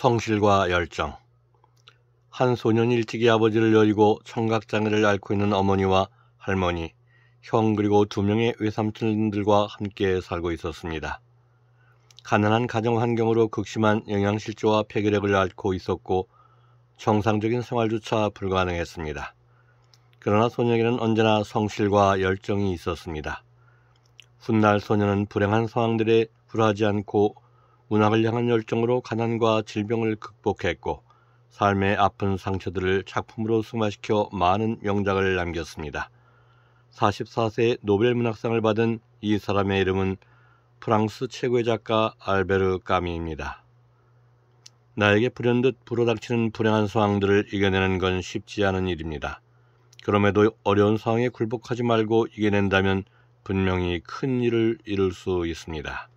성실과 열정 한 소년 일찍이 아버지를 여의고 청각장애를 앓고 있는 어머니와 할머니, 형 그리고 두 명의 외삼촌들과 함께 살고 있었습니다. 가난한 가정 환경으로 극심한 영양실조와 폐결핵을 앓고 있었고 정상적인 생활조차 불가능했습니다. 그러나 소년에는 언제나 성실과 열정이 있었습니다. 훗날 소년은 불행한 상황들에 굴하지 않고 문학을 향한 열정으로 가난과 질병을 극복했고 삶의 아픈 상처들을 작품으로 승화시켜 많은 명작을 남겼습니다. 44세 노벨 문학상을 받은 이 사람의 이름은 프랑스 최고의 작가 알베르 까미입니다. 나에게 불현듯 불어닥치는 불행한 상황들을 이겨내는 건 쉽지 않은 일입니다. 그럼에도 어려운 상황에 굴복하지 말고 이겨낸다면 분명히 큰 일을 이룰 수 있습니다.